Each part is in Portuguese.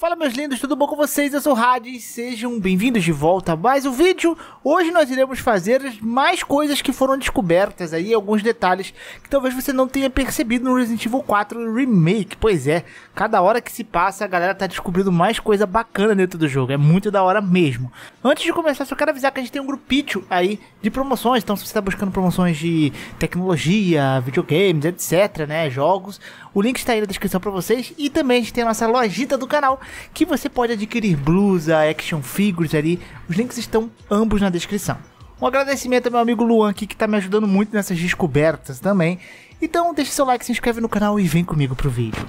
Fala meus lindos, tudo bom com vocês? Eu sou o Hades, sejam bem-vindos de volta a mais um vídeo. Hoje nós iremos fazer mais coisas que foram descobertas aí, alguns detalhes que talvez você não tenha percebido no Resident Evil 4 Remake. Pois é, cada hora que se passa a galera tá descobrindo mais coisa bacana dentro do jogo, é muito da hora mesmo. Antes de começar, só quero avisar que a gente tem um grupito aí de promoções, então se você tá buscando promoções de tecnologia, videogames, etc, né, jogos, o link está aí na descrição para vocês e também a gente tem a nossa lojita do canal que você pode adquirir blusa, action figures ali. Os links estão ambos na descrição. Um agradecimento ao meu amigo Luan aqui que está me ajudando muito nessas descobertas também. Então deixe seu like, se inscreve no canal e vem comigo pro vídeo.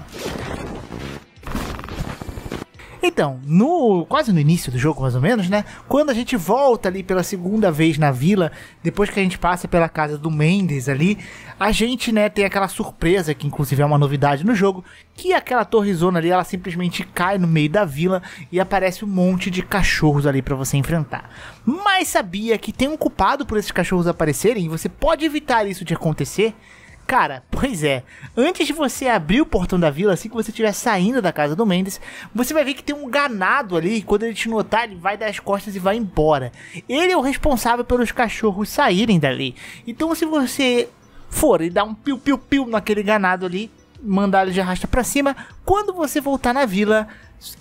Então, no quase no início do jogo, mais ou menos, né? Quando a gente volta ali pela segunda vez na vila, depois que a gente passa pela casa do Mendes ali, a gente, né, tem aquela surpresa que inclusive é uma novidade no jogo, que aquela torrezona ali, ela simplesmente cai no meio da vila e aparece um monte de cachorros ali para você enfrentar. Mas sabia que tem um culpado por esses cachorros aparecerem e você pode evitar isso de acontecer? Cara, pois é. Antes de você abrir o portão da vila, assim que você estiver saindo da casa do Mendes, você vai ver que tem um ganado ali. E quando ele te notar, ele vai dar as costas e vai embora. Ele é o responsável pelos cachorros saírem dali. Então, se você for e dar um piu-piu-piu naquele ganado ali, mandar ele de arrasta para cima, quando você voltar na vila,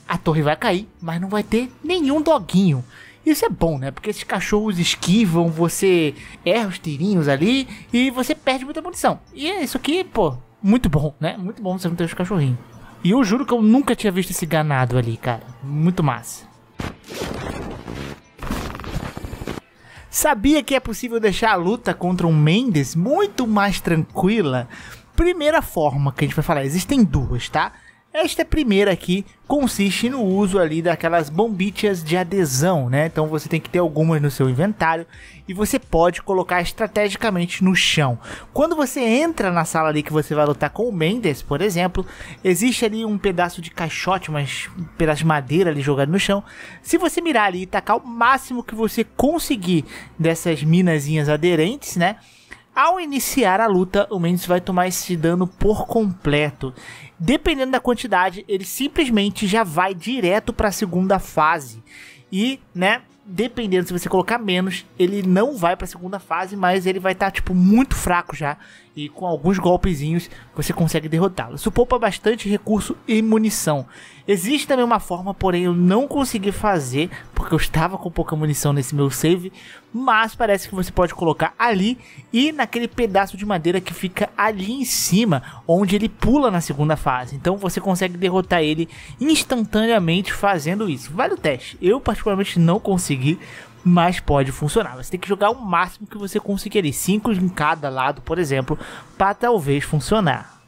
a torre vai cair, mas não vai ter nenhum doguinho. Isso é bom, né? Porque esses cachorros esquivam, você erra os tirinhos ali e você perde muita munição. E é isso aqui, pô, muito bom, né? Muito bom você não ter os cachorrinhos. E eu juro que eu nunca tinha visto esse ganado ali, cara. Muito massa. Sabia que é possível deixar a luta contra um Mendes muito mais tranquila? Primeira forma que a gente vai falar, existem duas, tá? Esta primeira aqui consiste no uso ali daquelas bombichas de adesão, né? Então você tem que ter algumas no seu inventário e você pode colocar estrategicamente no chão. Quando você entra na sala ali que você vai lutar com o Mendes, por exemplo, existe ali um pedaço de caixote, umas um pedaço de madeira ali jogado no chão. Se você mirar ali e tacar o máximo que você conseguir dessas minazinhas aderentes, né? Ao iniciar a luta, o Mendes vai tomar esse dano por completo. Dependendo da quantidade, ele simplesmente já vai direto para a segunda fase. E, né, dependendo se você colocar menos, ele não vai para a segunda fase, mas ele vai estar tá, tipo muito fraco já e com alguns golpezinhos você consegue derrotá-lo. Isso poupa bastante recurso e munição. Existe também uma forma, porém eu não consegui fazer porque eu estava com pouca munição nesse meu save, mas parece que você pode colocar ali e naquele pedaço de madeira que fica ali em cima, onde ele pula na segunda fase. Então você consegue derrotar ele instantaneamente fazendo isso. Vale o teste. Eu particularmente não consegui, mas pode funcionar. Você tem que jogar o máximo que você conseguir ali, 5 em cada lado, por exemplo, para talvez funcionar.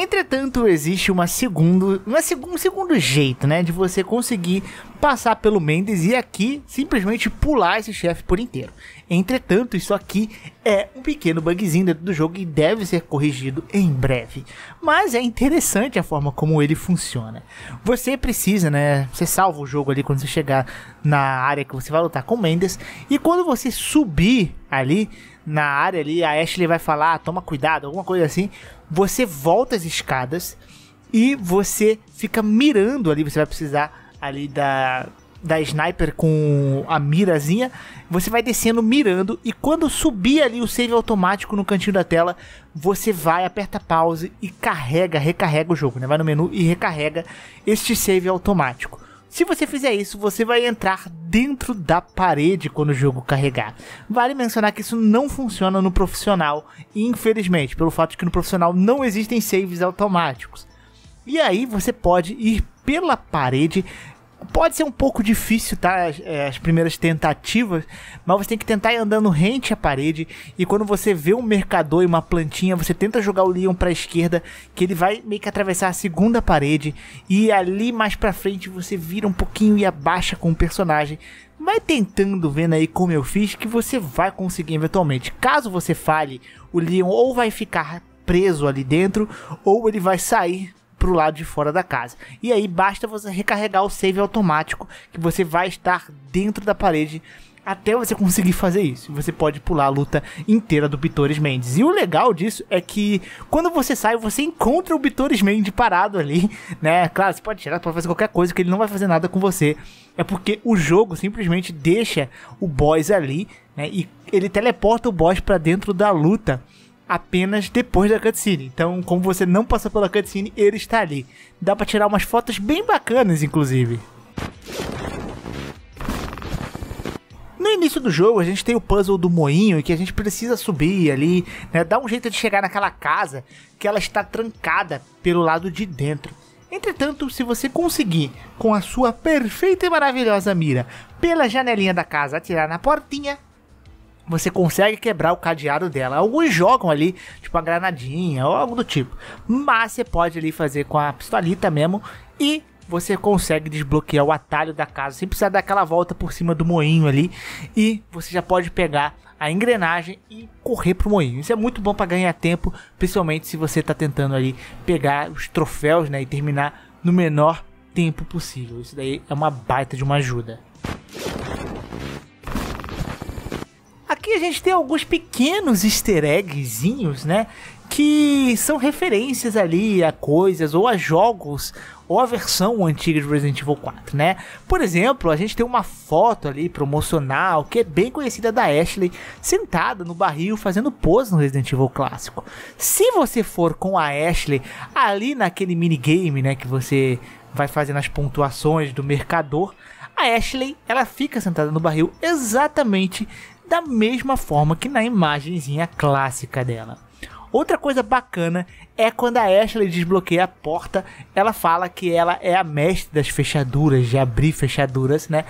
Entretanto, existe uma segundo, uma seg um segundo jeito, né, de você conseguir passar pelo Mendes e aqui simplesmente pular esse chefe por inteiro. Entretanto, isso aqui é um pequeno bugzinho dentro do jogo e deve ser corrigido em breve. Mas é interessante a forma como ele funciona. Você precisa, né? Você salva o jogo ali quando você chegar na área que você vai lutar com o Mendes e quando você subir ali na área ali, a Ashley vai falar, ah, toma cuidado, alguma coisa assim. Você volta as escadas e você fica mirando ali, você vai precisar ali da da sniper com a mirazinha, você vai descendo mirando e quando subir ali o save automático no cantinho da tela, você vai, aperta pause e carrega, recarrega o jogo, né? Vai no menu e recarrega este save automático. Se você fizer isso, você vai entrar dentro da parede quando o jogo carregar. Vale mencionar que isso não funciona no profissional, infelizmente, pelo fato de que no profissional não existem saves automáticos. E aí você pode ir pela parede pode ser um pouco difícil, tá? As, eh, as, primeiras tentativas, mas você tem que tentar ir andando rente à parede. E quando você vê um mercador e uma plantinha, você tenta jogar o Leon pra esquerda, que ele vai meio que atravessar a segunda parede. E ali mais pra frente você vira um pouquinho e abaixa com o personagem. Vai tentando, vendo aí como eu fiz, que você vai conseguir eventualmente. Caso você falhe, o Leon ou vai ficar preso ali dentro, ou ele vai sair pro lado de fora da casa. E aí basta você recarregar o save automático que você vai estar dentro da parede até você conseguir fazer isso. Você pode pular a luta inteira do Bitores Mendes. E o legal disso é que quando você sai, você encontra o Bitores Mendes parado ali, né? Claro, você pode tirar, pode fazer qualquer coisa que ele não vai fazer nada com você. É porque o jogo simplesmente deixa o boss ali, né? E ele teleporta o boss para dentro da luta apenas depois da cutscene. Então, como você não passou pela cutscene, ele está ali. Dá para tirar umas fotos bem bacanas, inclusive. No início do jogo, a gente tem o puzzle do moinho que a gente precisa subir ali, né? Dar um jeito de chegar naquela casa que ela está trancada pelo lado de dentro. Entretanto, se você conseguir, com a sua perfeita e maravilhosa mira, pela janelinha da casa atirar na portinha, você consegue quebrar o cadeado dela. Alguns jogam ali, tipo a granadinha ou algo do tipo. Mas você pode ali fazer com a pistolita mesmo e você consegue desbloquear o atalho da casa sem precisar dar aquela volta por cima do moinho ali e você já pode pegar a engrenagem e correr pro moinho. Isso é muito bom para ganhar tempo, principalmente se você está tentando ali pegar os troféus, né, e terminar no menor tempo possível. Isso daí é uma baita de uma ajuda. Aqui a gente tem alguns pequenos easter eggzinhos, né? Que são referências ali a coisas ou a jogos ou a versão antiga de Resident Evil 4, né? Por exemplo, a gente tem uma foto ali promocional que é bem conhecida da Ashley sentada no barril fazendo pose no Resident Evil clássico. Se você for com a Ashley ali naquele minigame, né, que você vai fazendo as pontuações do mercador, a Ashley, ela fica sentada no barril exatamente da mesma forma que na imagenzinha clássica dela. Outra coisa bacana é quando a Ashley desbloqueia a porta, ela fala que ela é a mestre das fechaduras, de abrir fechaduras, né?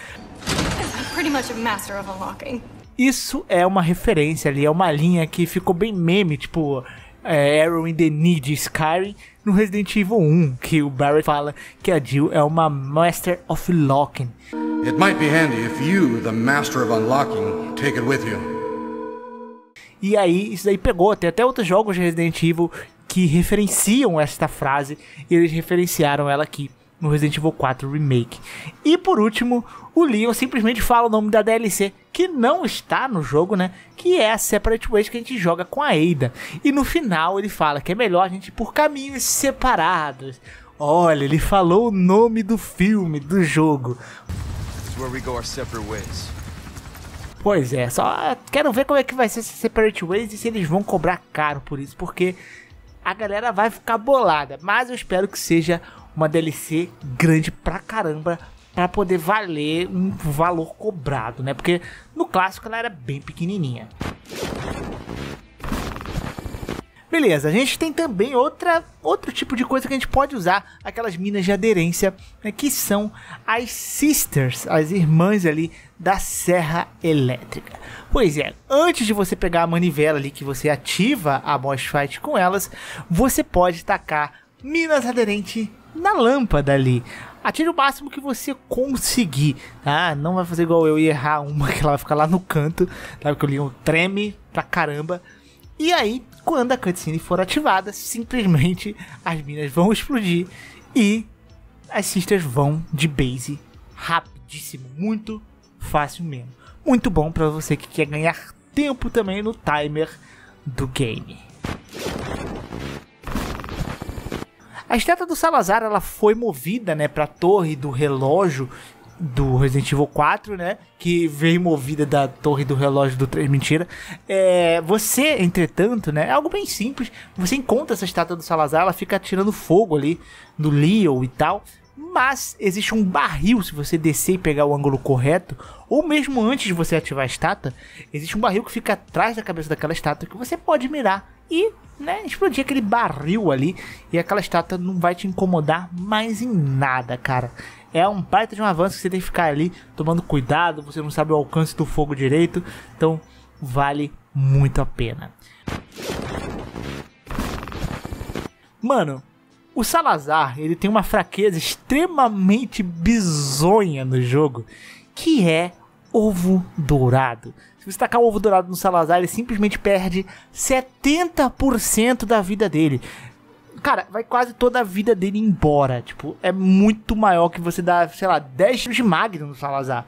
Isso é uma referência ali, é uma linha que ficou bem meme, tipo é, Arrow in the Need Skyrim no Resident Evil 1, que o Barry fala que a Jill é uma Master of Locking. It might be handy if you, the Master of Unlocking, Take it with you. E aí, isso daí pegou. Tem até outros jogos de Resident Evil que referenciam esta frase e eles referenciaram ela aqui no Resident Evil 4 Remake. E por último, o Leon simplesmente fala o nome da DLC que não está no jogo, né? Que é a Separate Ways que a gente joga com a Ada. E no final ele fala que é melhor a gente ir por caminhos separados. Olha, ele falou o nome do filme, do jogo. This is where we go our separate ways. Pois é, só quero ver como é que vai ser esse Separate Ways e se eles vão cobrar caro por isso, porque a galera vai ficar bolada. Mas eu espero que seja uma DLC grande pra caramba para poder valer um valor cobrado, né? Porque no clássico ela era bem pequenininha. Beleza, a gente tem também outra, outro tipo de coisa que a gente pode usar, aquelas minas de aderência, né, que são as sisters, as irmãs ali da serra elétrica. Pois é, antes de você pegar a manivela ali que você ativa a boss fight com elas, você pode tacar minas aderentes na lâmpada ali. Atire o máximo que você conseguir, tá? Não vai fazer igual eu e errar uma que ela vai ficar lá no canto, tá? que o Leon treme pra caramba e aí, quando a cutscene for ativada, simplesmente as minas vão explodir e as sisters vão de base rapidíssimo, muito fácil mesmo. Muito bom para você que quer ganhar tempo também no timer do game. A estátua do Salazar ela foi movida né, para a torre do relógio do Resident Evil 4, né? Que veio movida da torre do relógio do 3, mentira. É, você, entretanto, né? É algo bem simples. Você encontra essa estátua do Salazar, ela fica atirando fogo ali no Leo e tal. Mas existe um barril, se você descer e pegar o ângulo correto, ou mesmo antes de você ativar a estátua, existe um barril que fica atrás da cabeça daquela estátua que você pode mirar e né, explodir aquele barril ali. E aquela estátua não vai te incomodar mais em nada, cara é um baita de um avanço que você tem que ficar ali tomando cuidado, você não sabe o alcance do fogo direito, então vale muito a pena. Mano, o Salazar, ele tem uma fraqueza extremamente bizonha no jogo, que é ovo dourado. Se você tacar o ovo dourado no Salazar, ele simplesmente perde 70% da vida dele. Cara, vai quase toda a vida dele embora. Tipo, é muito maior que você dar, sei lá, 10 tiros de magno no Salazar.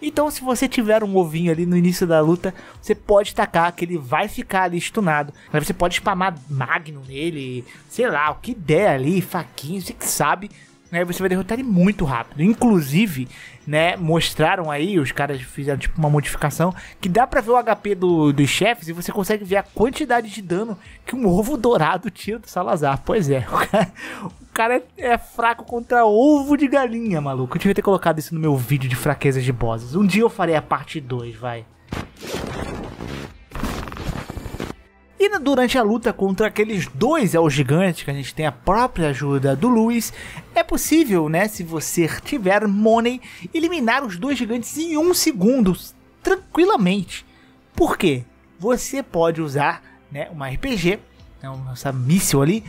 Então, se você tiver um ovinho ali no início da luta, você pode tacar, que ele vai ficar ali stunado. Aí você pode spamar magno nele, sei lá, o que der ali, faquinho, você que sabe né, você vai derrotar ele muito rápido. Inclusive, né, mostraram aí, os caras fizeram tipo uma modificação, que dá pra ver o HP do, dos chefes e você consegue ver a quantidade de dano que um ovo dourado tira do Salazar. Pois é, o cara, o cara é, é, fraco contra ovo de galinha, maluco. Eu devia ter colocado isso no meu vídeo de fraquezas de bosses. Um dia eu farei a parte 2, vai. E durante a luta contra aqueles dois El gigante que a gente tem a própria ajuda do Luiz, é possível, né, se você tiver Money, eliminar os dois gigantes em um segundo, tranquilamente. Por quê? Você pode usar né, uma RPG, né, essa míssil ali,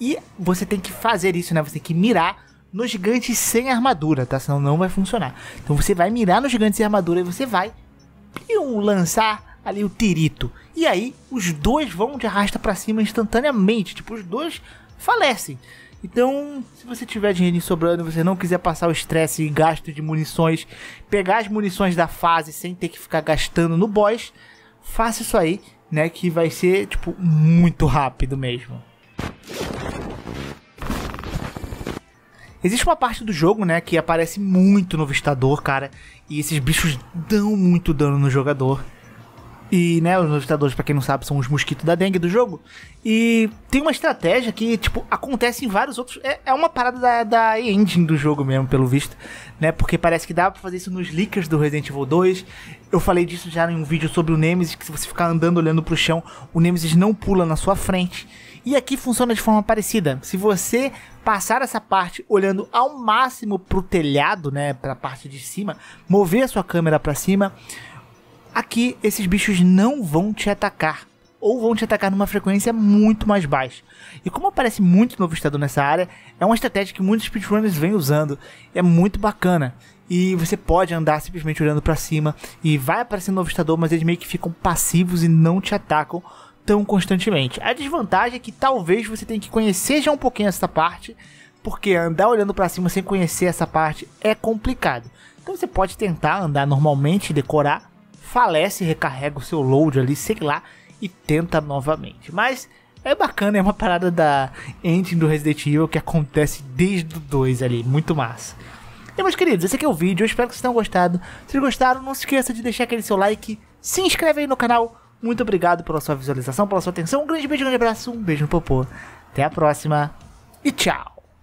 e você tem que fazer isso, né? Você tem que mirar no gigante sem armadura, tá? Senão não vai funcionar. Então você vai mirar no gigante sem armadura e você vai e lançar ali o tirito. E aí, os dois vão de arrasta para cima instantaneamente. Tipo, os dois falecem. Então, se você tiver dinheiro sobrando e você não quiser passar o estresse e gasto de munições, pegar as munições da fase sem ter que ficar gastando no boss, faça isso aí, né? Que vai ser, tipo, muito rápido mesmo. Existe uma parte do jogo, né, que aparece muito no vistador, cara, e esses bichos dão muito dano no jogador. E, né, os infectadores, para quem não sabe, são os mosquitos da dengue do jogo. E tem uma estratégia que, tipo, acontece em vários outros. É, é uma parada da, da engine do jogo mesmo, pelo visto, né? Porque parece que dá pra fazer isso nos leakers do Resident Evil 2. Eu falei disso já em um vídeo sobre o Nemesis, que se você ficar andando olhando pro chão, o Nemesis não pula na sua frente. E aqui funciona de forma parecida. Se você passar essa parte olhando ao máximo pro telhado, né, pra parte de cima, mover a sua câmera para cima, Aqui, esses bichos não vão te atacar, ou vão te atacar numa frequência muito mais baixa. E como aparece muito novo estado nessa área, é uma estratégia que muitos speedrunners vêm usando, é muito bacana. E você pode andar simplesmente olhando para cima e vai aparecer novo estador, mas eles meio que ficam passivos e não te atacam tão constantemente. A desvantagem é que talvez você tenha que conhecer já um pouquinho essa parte, porque andar olhando para cima sem conhecer essa parte é complicado. Então você pode tentar andar normalmente, decorar, falece, recarrega o seu load ali, sei lá, e tenta novamente. Mas é bacana, é uma parada da engine do Resident Evil que acontece desde o 2 ali, muito massa. E meus queridos, esse aqui é o vídeo, eu espero que vocês tenham gostado. Se gostaram, não se esqueça de deixar aquele seu like, se inscreve aí no canal. Muito obrigado pela sua visualização, pela sua atenção. Um grande beijo, um grande abraço, um beijo no popô. Até a próxima e tchau!